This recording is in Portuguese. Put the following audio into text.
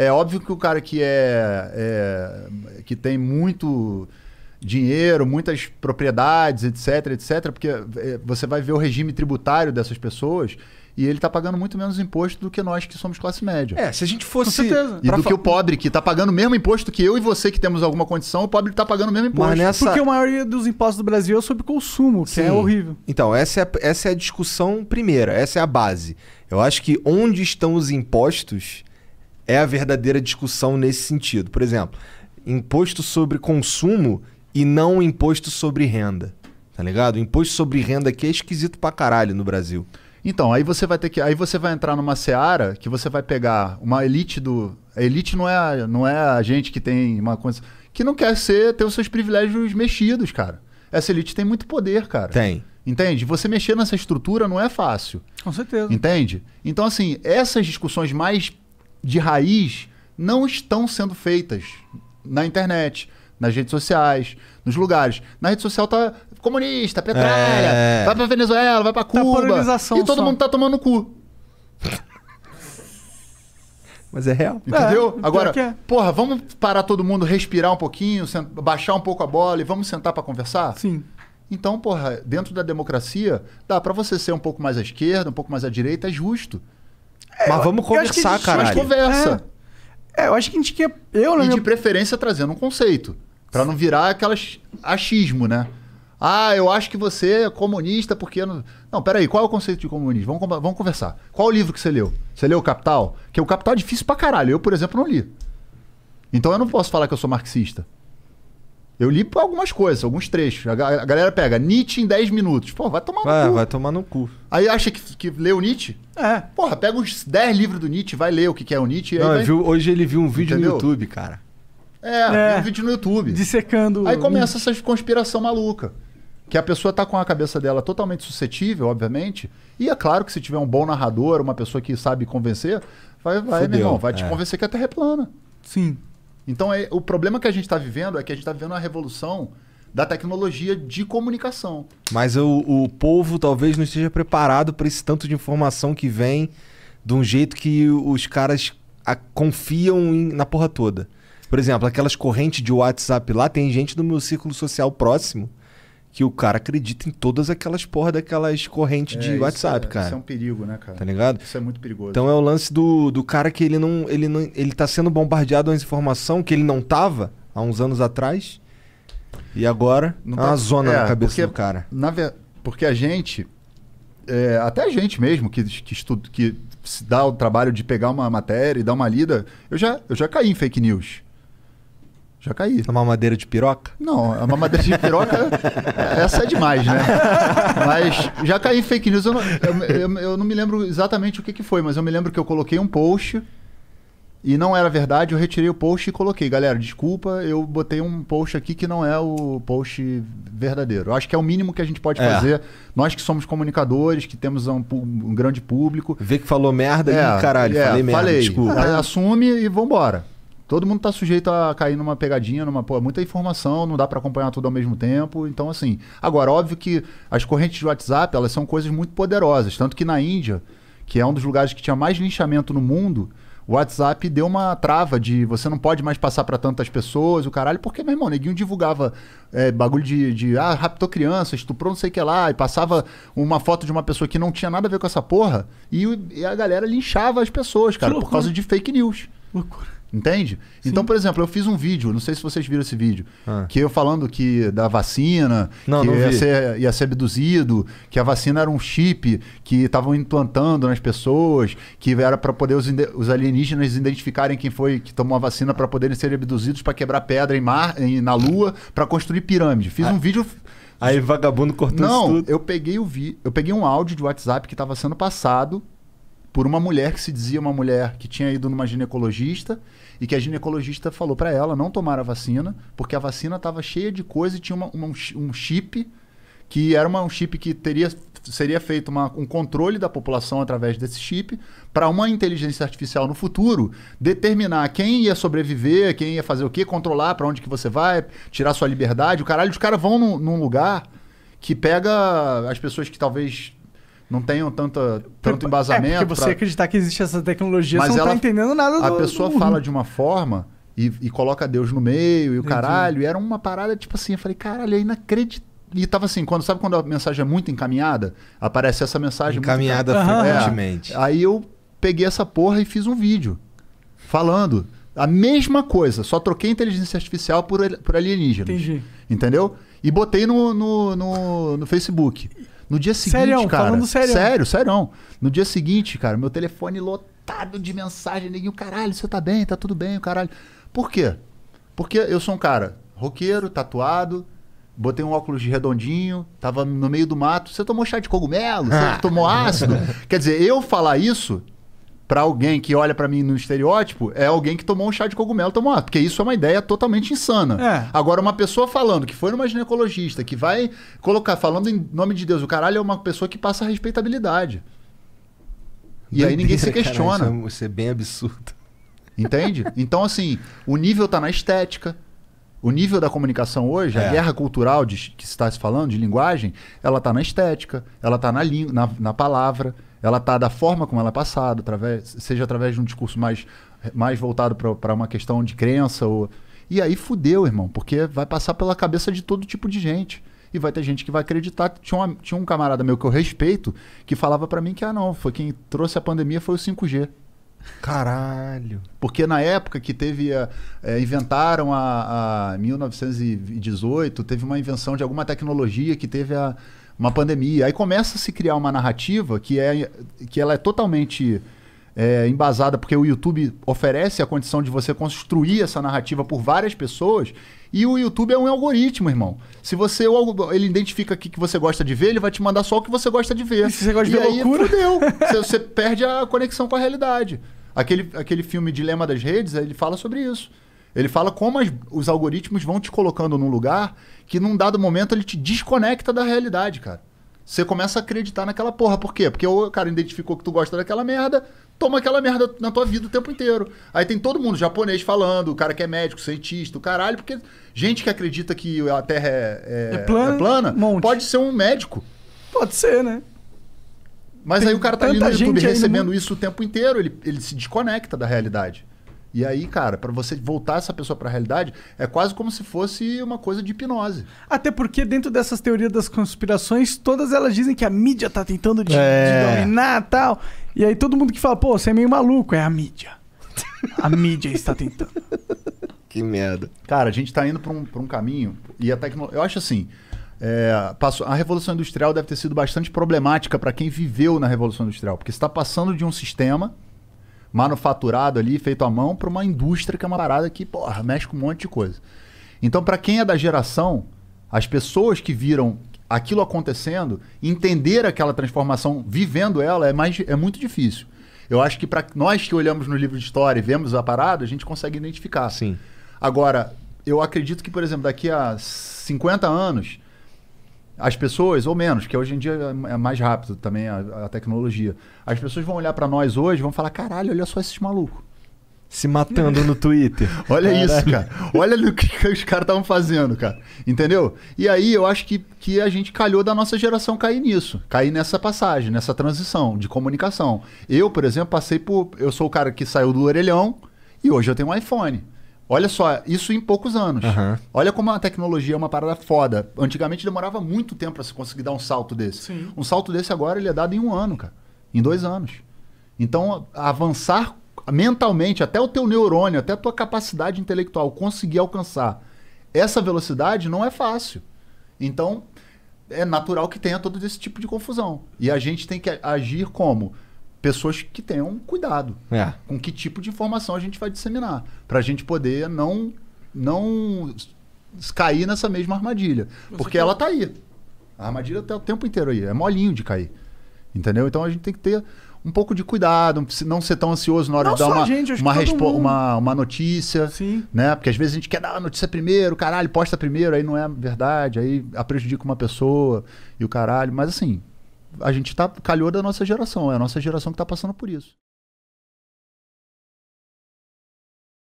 É óbvio que o cara que é, é que tem muito dinheiro, muitas propriedades, etc, etc, porque é, você vai ver o regime tributário dessas pessoas e ele está pagando muito menos imposto do que nós que somos classe média. É, se a gente fosse. E do que o pobre, que está pagando o mesmo imposto que eu e você que temos alguma condição, o pobre está pagando o mesmo imposto. Mas nessa... Porque a maioria dos impostos do Brasil é sobre consumo, que é Sim. é horrível. Então, essa é, essa é a discussão primeira, essa é a base. Eu acho que onde estão os impostos é a verdadeira discussão nesse sentido. Por exemplo, imposto sobre consumo e não imposto sobre renda. Tá ligado? O imposto sobre renda aqui é esquisito pra caralho no Brasil. Então, aí você vai ter que. Aí você vai entrar numa seara que você vai pegar uma elite do. A elite não é a, não é a gente que tem uma coisa. Que não quer ser ter os seus privilégios mexidos, cara. Essa elite tem muito poder, cara. Tem. Entende? Você mexer nessa estrutura não é fácil. Com certeza. Entende? Então, assim, essas discussões mais de raiz não estão sendo feitas na internet, nas redes sociais, nos lugares. Na rede social tá comunista, petralha, é, é. vai pra Venezuela, vai pra tá Cuba. Tá e todo só. mundo tá tomando cu. Mas é real. Entendeu? É, Agora, é. porra, vamos parar todo mundo, respirar um pouquinho, baixar um pouco a bola e vamos sentar para conversar? Sim. Então, porra, dentro da democracia, dá para você ser um pouco mais à esquerda, um pouco mais à direita, é justo. É, mas vamos conversar, cara. Mas conversa. É. é. eu acho que a gente quer. Eu, e de minha... preferência trazendo um conceito. para não virar aquelas achismo, né? Ah, eu acho que você é comunista porque. Não, não peraí, qual é o conceito de comunismo? Vamos, vamos conversar. Qual o livro que você leu? Você leu O Capital? Que o Capital é difícil pra caralho. Eu, por exemplo, não li. Então eu não posso falar que eu sou marxista. Eu li algumas coisas, alguns trechos. A, a galera pega Nietzsche em 10 minutos. Pô, vai tomar no Vai, cu. vai tomar no cu. Aí acha que, que leu Nietzsche? É. Porra, pega uns 10 livros do Nietzsche, vai ler o que que é o Nietzsche. aí Não, vai... viu, hoje ele viu um vídeo Entendeu? no YouTube, cara. É, É. um vídeo no YouTube. Dissecando. Aí começa essa conspiração maluca. Que a pessoa tá com a cabeça dela totalmente suscetível, obviamente. E é claro que se tiver um bom narrador, uma pessoa que sabe convencer, vai, vai meu irmão, vai te é. convencer que a Terra é plana. Sim. Então, é, o problema que a gente está vivendo é que a gente está vivendo uma revolução da tecnologia de comunicação. Mas o, o povo talvez não esteja preparado para esse tanto de informação que vem de um jeito que os caras a, confiam em, na porra toda. Por exemplo, aquelas correntes de WhatsApp lá, tem gente do meu círculo social próximo que o cara acredita em todas aquelas porra daquelas correntes é, de WhatsApp, é, cara. Isso é um perigo, né, cara? Tá ligado? Isso é muito perigoso. Então é o lance do, do cara que ele não, ele não. Ele tá sendo bombardeado com informação que ele não tava há uns anos atrás. E agora não é tá, uma zona é, na cabeça porque, do cara. Na, porque a gente. É, até a gente mesmo que, que, estuda, que se dá o trabalho de pegar uma matéria e dar uma lida, eu já, eu já caí em fake news. Já caí. É uma madeira de piroca? Não, é a madeira de piroca, é, essa é demais, né? Mas já caí em fake news. Eu não, eu, eu não me lembro exatamente o que, que, foi, mas eu me lembro que eu coloquei um post e não era verdade. Eu retirei o post e coloquei. Galera, desculpa, eu botei um post aqui que não é o post verdadeiro. Eu acho que é o mínimo que a gente pode é. fazer. Nós que somos comunicadores, que temos um, um grande público. Vê que falou merda é, e caralho, é, falei merda. Falei, desculpa. Ah, assume e vambora todo mundo está sujeito a cair numa pegadinha, numa pô, é muita informação, não dá para acompanhar tudo ao mesmo tempo. Então, assim, agora óbvio que as correntes de WhatsApp elas são coisas muito poderosas, tanto que na Índia, que é um dos lugares que tinha mais linchamento no mundo, o WhatsApp deu uma trava de você não pode mais passar para tantas pessoas, o caralho, porque, meu irmão, neguinho divulgava é, bagulho de, de, ah, raptou criança, estuprou não sei o que lá, e passava uma foto de uma pessoa que não tinha nada a ver com essa porra, e, e a galera linchava as pessoas, cara, por causa de fake news. Loucura. Entende? Sim. Então, por exemplo, eu fiz um vídeo, não sei se vocês viram esse vídeo, ah. que eu falando que da vacina, não, que não ia, ser, ia ser abduzido, que a vacina era um chip que estavam implantando nas pessoas, que era para poder os, os, alienígenas identificarem quem foi que tomou a vacina para poderem ser abduzidos para quebrar pedra em mar, em, na lua, para construir pirâmide. Fiz ah. um vídeo Aí vagabundo cortou não, isso tudo. Não, eu peguei o vi, eu peguei um áudio de WhatsApp que estava sendo passado por uma mulher que se dizia uma mulher que tinha ido numa ginecologista e que a ginecologista falou para ela não tomar a vacina, porque a vacina estava cheia de coisa e tinha uma, uma, um chip que era uma, um chip que teria seria feito uma, um controle da população através desse chip para uma inteligência artificial no futuro determinar quem ia sobreviver, quem ia fazer o quê, controlar para onde que você vai, tirar sua liberdade. O caralho, os caras vão num lugar que pega as pessoas que talvez não tenham tanta, tanto é, embasamento. É, porque você pra... acreditar que existe essa tecnologia, mas você não tá ela, entendendo nada do, A pessoa do... fala de uma forma e, e, coloca Deus no meio e o Entendi. caralho. E era uma parada tipo assim, eu falei, caralho, é inacreditável. E tava assim, quando sabe quando a mensagem é muito encaminhada, aparece essa mensagem encaminhada muito... frequentemente. É, aí eu peguei essa porra e fiz um vídeo falando a mesma coisa, só troquei inteligência artificial por, por alienígenas. Entendi. Entendeu? E botei no, no, no, no Facebook. No dia seguinte, serião, cara. Falando serião. Sério, sério. No dia seguinte, cara, meu telefone lotado de mensagem, neguinho, caralho, você tá bem, tá tudo bem, caralho. Por quê? Porque eu sou um cara roqueiro, tatuado, botei um óculos de redondinho, tava no meio do mato. Você tomou chá de cogumelo? Você ah. tomou ácido? Quer dizer, eu falar isso para alguém que olha para mim no estereótipo, é alguém que tomou um chá de cogumelo tomou água. Porque isso é uma ideia totalmente insana. É. Agora, uma pessoa falando que foi numa ginecologista, que vai colocar, falando em nome de Deus, o caralho é uma pessoa que passa respeitabilidade. E Doideira, aí ninguém se questiona. Caralho, é isso é bem absurdo. Entende? Então, assim, o nível tá na estética. O nível da comunicação hoje, é. a guerra cultural de, que está se falando, de linguagem, ela está na estética, ela está na, na, na palavra ela está da forma como ela é passada, através, seja através de um discurso mais, mais voltado para uma questão de crença. Ou... E aí fudeu, irmão, porque vai passar pela cabeça de todo tipo de gente. E vai ter gente que vai acreditar. Tinha, uma, tinha um camarada meu que eu respeito que falava para mim que, ah, não, foi quem trouxe a pandemia foi o 5G. Caralho. Porque na época que teve. A, é, inventaram a, a 1918, teve uma invenção de alguma tecnologia que teve a uma pandemia. Aí começa a se criar uma narrativa que, é, que ela é totalmente é, embasada, porque o YouTube oferece a condição de você construir essa narrativa por várias pessoas. E o YouTube é um algoritmo, irmão. Se você ele identifica o que você gosta de ver, ele vai te mandar só o que você gosta de ver. E se você gosta de ver aí, loucura, fudeu. você, você perde a conexão com a realidade. Aquele, aquele filme Dilema das Redes, ele fala sobre isso. Ele fala como as, os algoritmos vão te colocando num lugar que num dado momento ele te desconecta da realidade, cara. Você começa a acreditar naquela porra. Por quê? Porque o cara identificou que tu gosta daquela merda, toma aquela merda na tua vida o tempo inteiro. Aí tem todo mundo japonês falando, o cara que é médico, cientista, o caralho, porque gente que acredita que a Terra é, é, é plana, é plana pode ser um médico. Pode ser, né? Mas tem aí o cara tá ali no YouTube recebendo isso o tempo inteiro, ele, ele se desconecta da realidade. E aí, cara, para você voltar essa pessoa para a realidade, é quase como se fosse uma coisa de hipnose. Até porque dentro dessas teorias das conspirações, todas elas dizem que a mídia tá tentando te, é. te dominar, tal. E aí todo mundo que fala, pô, você é meio maluco, é a mídia. A mídia está tentando. que merda. Cara, a gente tá indo para um, pra um caminho e a tecnologia, eu acho assim, é, passou, a Revolução Industrial deve ter sido bastante problemática para quem viveu na Revolução Industrial, porque está passando de um sistema manufaturado ali, feito à mão, para uma indústria que é uma parada que, porra, mexe com um monte de coisa. Então, para quem é da geração, as pessoas que viram aquilo acontecendo, entender aquela transformação, vivendo ela, é, mais, é muito difícil. Eu acho que para nós que olhamos no livro de história e vemos a parada, a gente consegue identificar. Sim. Agora, eu acredito que, por exemplo, daqui a 50 anos, as pessoas, ou menos, que hoje em dia é mais rápido também a, a tecnologia. As pessoas vão olhar para nós hoje vão falar: caralho, olha só esses malucos. Se matando no Twitter. olha caralho. isso, cara. Olha o que os caras estavam fazendo, cara. Entendeu? E aí eu acho que, que a gente calhou da nossa geração cair nisso. Cair nessa passagem, nessa transição de comunicação. Eu, por exemplo, passei por. Eu sou o cara que saiu do orelhão e hoje eu tenho um iPhone. Olha só, isso em poucos anos. Uhum. Olha como a tecnologia é uma parada foda. Antigamente demorava muito tempo para se conseguir dar um salto desse. Sim. Um salto desse agora ele é dado em um ano, cara. Em dois anos. Então, avançar mentalmente, até o teu neurônio, até a tua capacidade intelectual conseguir alcançar essa velocidade não é fácil. Então, é natural que tenha todo esse tipo de confusão. E a gente tem que agir como? pessoas que tenham cuidado é. com que tipo de informação a gente vai disseminar, para a gente poder não, não cair nessa mesma armadilha. porque ela está aí. A armadilha está o tempo inteiro aí. É molinho de cair. Entendeu? Então a gente tem que ter um pouco de cuidado, não ser tão ansioso na hora não de dar uma, gente, uma, uma, uma, notícia. Sim. né Porque às vezes a gente quer dar a notícia primeiro, caralho, posta primeiro, aí não é verdade, aí prejudica uma pessoa e o caralho. Mas assim, a gente tá calhou da nossa geração, é a nossa geração que está passando por isso.